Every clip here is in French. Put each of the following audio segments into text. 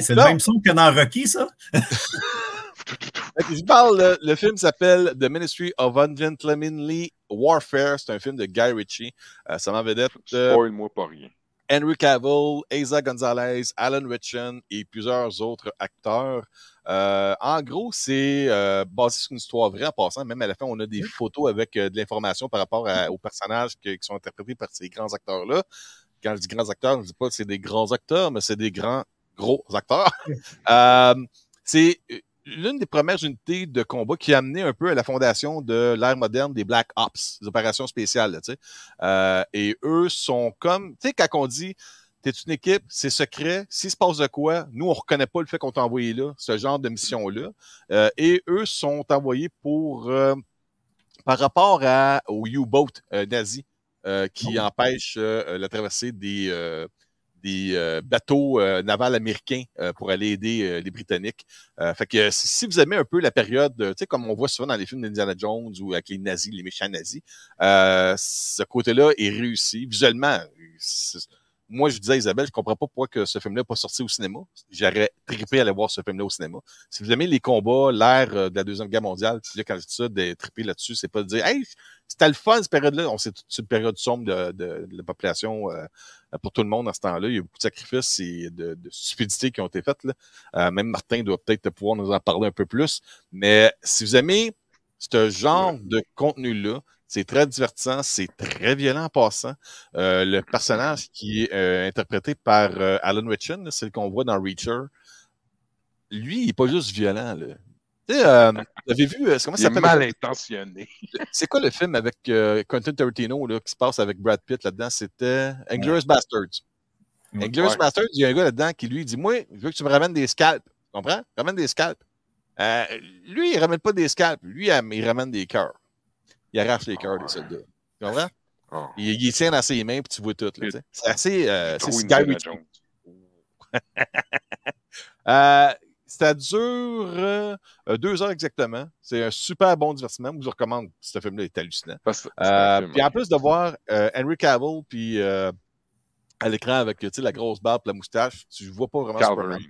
c'est le même son que dans Rocky, ça? Je parle, le, film s'appelle The Ministry of Ungentlemanly Warfare. C'est un film de Guy Ritchie. Euh, ça m'avait dit de. Spoil-moi pas rien. Henry Cavill, Asa Gonzalez, Alan Richon et plusieurs autres acteurs. Euh, en gros, c'est euh, basé sur une histoire vraie en passant. Même à la fin, on a des photos avec euh, de l'information par rapport aux personnages qui sont interprétés par ces grands acteurs-là. Quand je dis grands acteurs, je ne dis pas que c'est des grands acteurs, mais c'est des grands, gros acteurs. c'est l'une des premières unités de combat qui a amené un peu à la fondation de l'ère moderne des Black Ops, des opérations spéciales. Là, euh, et eux sont comme, tu sais, quand on dit t'es une équipe, c'est secret, s'il se passe de quoi, nous, on reconnaît pas le fait qu'on t'a envoyé là, ce genre de mission-là. Euh, et eux sont envoyés pour, euh, par rapport à, au U-boat euh, nazi euh, qui oh empêche la traversée des, des euh, bateaux euh, navals américains euh, pour aller aider les Britanniques. fait que si vous aimez un peu la période, tu sais, comme on voit souvent dans les films d'Indiana Jones ou avec les nazis, les méchants nazis, ce côté-là est réussi. Visuellement, moi, je disais à Isabelle, je comprends pas pourquoi que ce film-là n'est pas sorti au cinéma. J'aurais trippé à aller voir ce film-là au cinéma. Si vous aimez les combats, l'ère euh, de la Deuxième Guerre mondiale, puis là, quand je ça, de tripper là-dessus, c'est pas de dire, hey, c'était le fun, cette période-là. On sait c'est une période sombre de, la population euh, pour tout le monde à ce temps-là. Il y a beaucoup de sacrifices et de, stupidités qui ont été faites. Là. Euh, même Martin doit peut-être pouvoir nous en parler un peu plus. Mais si vous aimez ce genre de contenu-là, c'est très divertissant, c'est très violent en passant. Euh, le personnage qui est euh, interprété par euh, Alan Richin, c'est le qu'on voit dans Reacher, lui, il n'est pas juste violent. vous avez vu, comment ça s'appelle? Mal intentionné. C'est quoi le film avec Quentin Tarantino là, qui se passe avec Brad Pitt là-dedans? C'était Angler's Bastards. Ouais. Bastards, il y a un gars là-dedans qui lui dit Moi, je veux que tu me ramènes des scalps. Tu comprends? Ramène des scalps. lui, il ramène pas des scalps. Lui, il ramène des cœurs il arrache les cœurs des soldats. Tu comprends? Ah. Ah. Il, il tient assez ses mains, puis tu vois tout. C'est assez. Euh, c'est euh, ça dure euh, deux heures exactement. C'est un super bon divertissement. Je vous recommande ce film-là, est hallucinant. Euh, puis en plus de voir euh, Henry Cavill, puis à l'écran avec la grosse barbe, la moustache, tu vois pas vraiment Superman.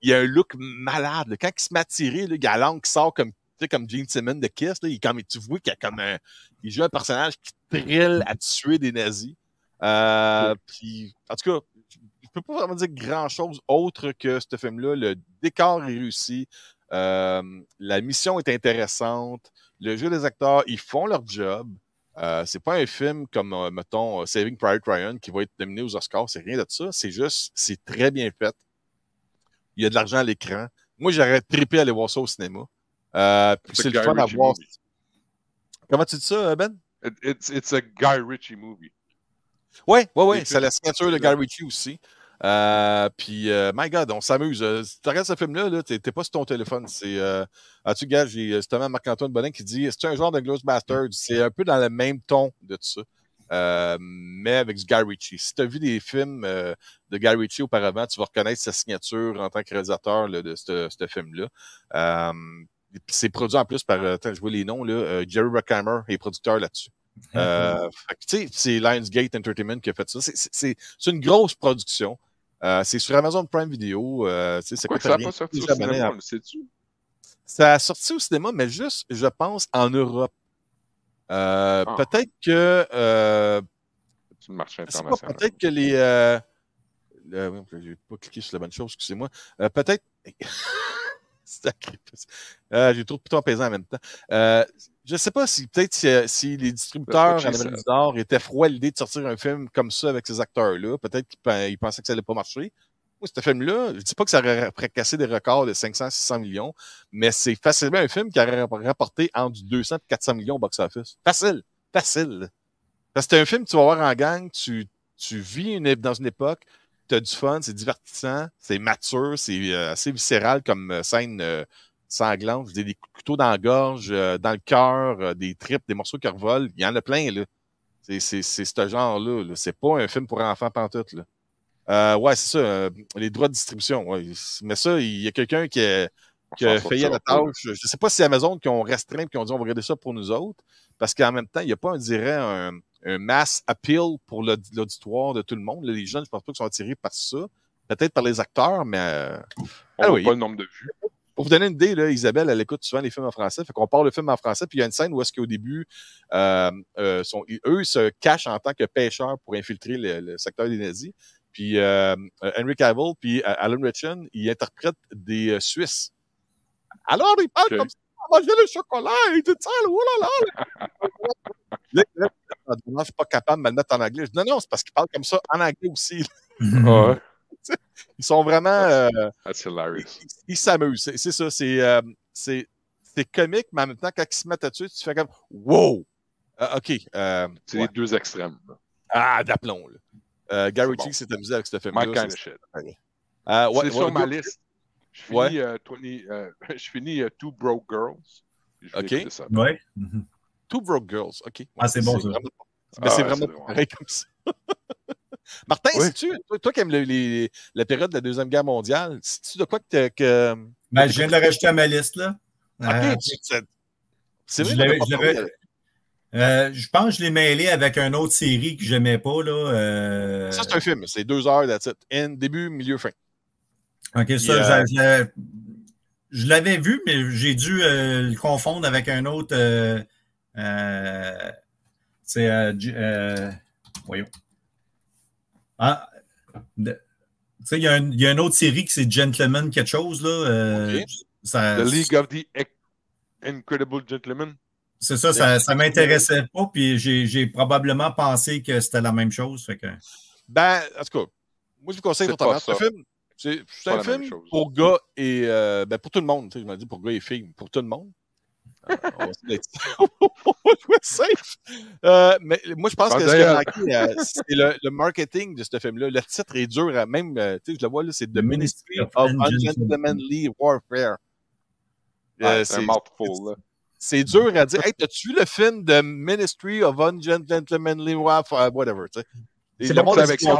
Il a un look malade. Quand il se met à tirer, a la langue qui sort comme comme Gene Simmons de Kiss, là, il, quand, tu vois qu'il a comme un, il joue un personnage qui trille à tuer des nazis. Euh, en tout cas, je peux pas vraiment dire grand chose autre que ce film-là. Le décor est réussi. Euh, la mission est intéressante. Le jeu des acteurs, ils font leur job. Euh, c'est pas un film comme, euh, mettons, Saving Private Ryan qui va être dominé aux Oscars. C'est rien de ça. C'est juste, c'est très bien fait. Il y a de l'argent à l'écran. Moi, j'aurais trippé à aller voir ça au cinéma. Euh, c'est le fun à voir. Comment tu dis ça, euh, Ben? it's, a Guy Ritchie movie. Ouais, ouais, ouais. C'est la signature de Guy Ritchie aussi. Euh, puis, euh, my God, on s'amuse. Si tu regardes ce film-là, t'es pas sur ton téléphone. C'est, as-tu, gars, j'ai justement Marc-Antoine Bonin qui dit c'est un genre de Ghostbusters. Mm. C'est un peu dans le même ton de tout ça, mais avec du Guy Ritchie. Si tu as vu des films de Guy Ritchie auparavant, tu vas reconnaître sa signature en tant que réalisateur de ce film-là c'est produit en plus par, euh, attends, je vois les noms, là, euh, Jerry Bruckheimer est producteur là-dessus. Ah, euh, c'est Lionsgate Entertainment qui a fait ça. C'est une grosse production. Euh, c'est sur Amazon Prime Video. Euh, ça n'a pas sorti au cinéma, tu Ça a sorti au cinéma, mais juste, je pense, en Europe. Euh, ah. Peut-être que. c'est une international. Peut-être que les. Je J'ai pas cliqué sur la bonne chose, excusez-moi. Peut-être. Euh, j'ai trop de pesant en même temps. Euh, je sais pas si peut-être si, euh, les distributeurs en Amérique étaient froids à l'idée de sortir un film comme ça avec ces acteurs-là. Peut-être qu'ils pensaient que ça allait pas marcher. Moi, ce film-là, je dis pas que ça aurait cassé des records de 500-600 millions, mais c'est facilement un film qui aurait rapporté entre 200 et 400 millions au box-office. Facile, facile. Parce que c'est un film que tu vas voir en gang, tu, tu vis une, dans une époque, t'as du fun, c'est divertissant, c'est mature, c'est euh, assez viscéral comme euh, scène euh, sanglante. des couteaux dans la gorge, dans le cœur, des tripes, des morceaux qui revolent. Il y en a plein, là. C'est ce genre-là. -là, c'est pas un film pour enfants pantoute, là. ouais, c'est ça. les droits de distribution. Mais ça, il y a quelqu'un qui a, qui la tâche. Je sais pas si Amazon qui ont restreint et qui ont dit on va regarder ça pour nous autres. Parce qu'en même temps, il n'y a pas, un dirait, un un mass appeal pour l'auditoire de tout le monde. les jeunes, je pense pas qu'ils sont attirés par ça. Peut-être par les acteurs, mais. Euh, On ah, pas le nombre de vues. Pour vous donner une idée, Isabelle, elle écoute souvent les films en français. Fait qu'on parle le film en français, puis il y a une scène où est-ce qu'au début, euh, euh, eux se cachent en tant que pêcheurs pour infiltrer le, secteur des nazis. Puis Henry Cavill, puis Alan Richon, ils interprètent des Suisses. Alors, ils parlent comme ça manger le chocolat et tout ça, là oh là. Là, je suis pas capable de me le mettre en anglais. non, non, c'est parce qu'ils parlent comme ça en anglais aussi. Mm-hmm. Ah ouais. Ils sont vraiment. Euh, ils s'amusent. C'est ça. Euh, c'est comique, mais en même temps, quand ils se mettent dessus, tu fais comme Wow! Ah, OK. Euh, c'est les deux extrêmes. Ah, d'aplomb. Gary bon. s'est amusé avec ce film. My kind of shit. c'est sur ma liste. Je finis, euh, euh, je finis euh, Two Broke Girls. OK. Ouais. Two Broke Girls, OK. Ah, c'est bon, ça. Vraiment... Ah, c'est vraiment pareil comme ça. Martin, si tu toi, qui aimes la période de la Deuxième Guerre mondiale, sais-tu de quoi que. que ben, je viens de le rajouter à ma liste, là. C'est je je pense que je l'ai mêlé avec une autre série que je n'aimais pas. Là, Ça, c'est un film. C'est deux heures En Début, milieu, fin. OK, ça, euh, je l'avais vu, mais j'ai dû euh, le confondre avec un autre. Euh, c'est. voyons. Ah, tu sais, il y, a une autre série qui c'est Gentleman quelque chose, là. the League of the Incredible Gentlemen ». C'est ça, ça, ça m'intéressait pas, puis j'ai probablement pensé que c'était la même chose. Fait que... Ben, en tout cas, moi je vous conseille votre ce film. C'est un film pour gars et. Euh, ben pour tout le monde, je m'en dis pour gars et filles, pour tout le monde. Euh, on va euh, mais moi, je pense que c'est le, marketing de ce film-là. Le titre est dur à même. Tu sais, je le vois là, c'est The Ministry of Ungentlemanly Warfare. c'est un mouthful, là c'est dur à dire. Hey, t'as-tu le film de Ministry of Ungentlemanly Warfare? Whatever, tu sais. C'est le monde avec là.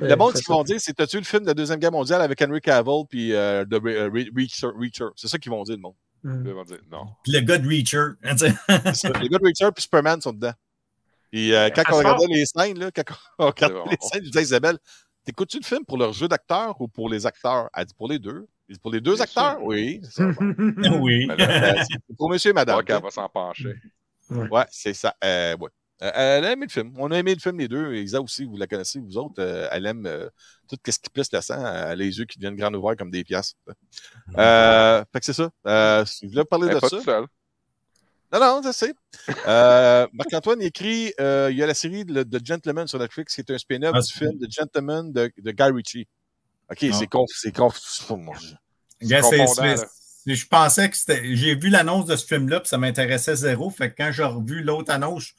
Le monde, ce qu'ils vont dire, c'est T'as-tu le film de la Deuxième Guerre mondiale avec Henry Cavill puis euh, The euh, Reacher? C'est ça qu'ils vont dire, le monde. Mm. vont dire, non. Puis le gars Reacher. Hein, le gars Reacher puis Superman sont dedans. Et euh, quand, on regardait les scènes, là, quand on regardait les scènes, je disais Isabelle, t'écoutes-tu le film pour leur jeu d'acteur ou pour les acteurs? Elle dit pour les deux. pour les deux acteurs? Oui. oui. pour monsieur et madame. Ok, elle va s'en pencher. Ouais, c'est ça. Euh, elle a aimé le film. On a aimé le film, les deux. Isa aussi, vous la connaissez, vous autres. Euh, elle aime euh, tout ce qui pisse la sang. Elle a les yeux qui deviennent grands ouverts comme des pièces. Mm. fait que c'est ça. vous voulez parler de ça. Non, non, je sais. Euh, Marc-Antoine écrit il y a la série de, Gentleman sur Netflix qui est un spin-off ah, du film The Gentleman de, Guy Ritchie. OK, ah. c'est conf. C'est conf. je pensais que c'était. J'ai vu l'annonce de ce film-là, puis ça m'intéressait zéro. Fait que quand j'ai revu l'autre annonce,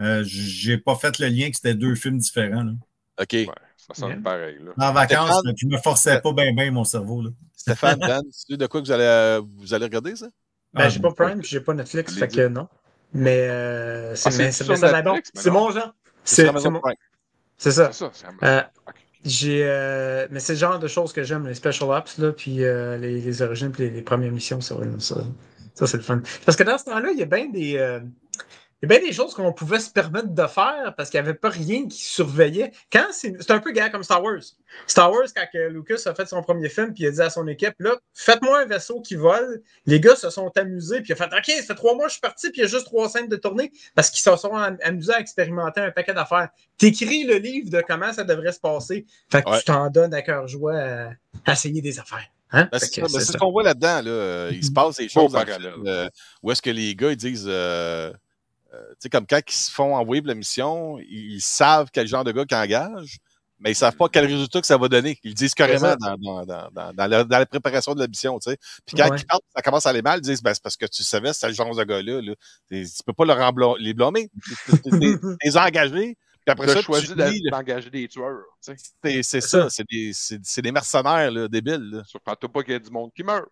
euh, j'ai pas fait le lien que c'était deux films différents. Là. OK. ça sent pareil. Là. En vacances, tu ne me forçais pas bien, bien mon cerveau. Là. Stéphane, Dan, c'est de quoi que vous allez, euh, vous allez regarder ça? Ben, j'ai pas ah, Prime, j'ai pas Netflix, fait que non. Mais euh, c'est ah, mon genre. C'est ça. ça. ça c'est euh, j'ai, mais c'est le genre de choses que j'aime, les special ops, là, puis les, les, origines, puis les, premières missions. ça, ça c'est le fun. Parce que dans ce temps-là, il y a bien des, y a bien des choses qu'on pouvait se permettre de faire parce qu'il n'y avait pas rien qui surveillait. Quand c'est, un peu gars comme Star Wars. Star Wars, quand Lucas a fait son premier film, puis il a dit à son équipe, là, faites-moi un vaisseau qui vole. Les gars se sont amusés, puis il a fait, OK, ça fait trois mois je suis parti, puis il y a juste trois scènes de tournée parce qu'ils se sont amusés à expérimenter un paquet d'affaires. T'écris le livre de comment ça devrait se passer. Fait que tu t'en donnes à cœur joie à, essayer des affaires. Hein? Ben, c'est, ben, ce qu'on voit là-dedans. Là. Il se passe des choses. où est-ce que les gars disent euh, euh, tu sais, comme quand ils se font envoyer pour la mission, ils, savent quel genre de gars qu'ils engagent, mais ils savent pas quel résultat que ça va donner. Ils le disent carrément dans, dans, dans, dans, la, préparation de la mission, tu sais. Puis quand ils ça commence à aller mal, ils disent, ben, c'est parce que tu savais, c'est le genre de gars-là, Tu Tu peux pas leur les blâmer. les engagé, puis après ça, choisi d'engager des tueurs. Tu C'est ça, c'est des, des, mercenaires là, débiles. Là. Surtout pas qu'il y a du monde qui meurt.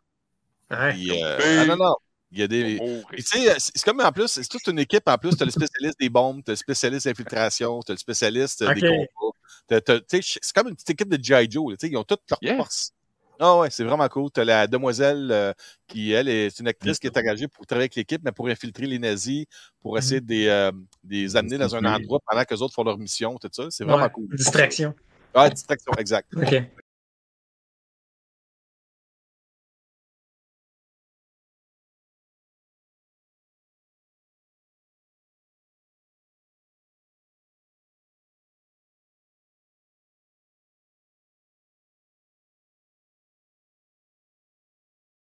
Hein? non, non. Il y a des. Oh, oh, tu sais, c'est comme en plus, c'est toute une équipe en plus. Tu as le spécialiste des bombes, tu as le spécialiste d'infiltration, tu as le spécialiste des combats. C'est comme une petite équipe de G.I. Joe. sais, ils ont toutes leurs forces. Ah ouais, c'est vraiment cool. Tu as la demoiselle euh, qui, elle, est une actrice qui est engagée pour travailler avec l'équipe, mais pour infiltrer les nazis, pour mhm. essayer de les, euh, amener dans un endroit pendant que les autres font leur mission, tout ça. C'est vraiment cool. Distraction. Ah, distraction, exact.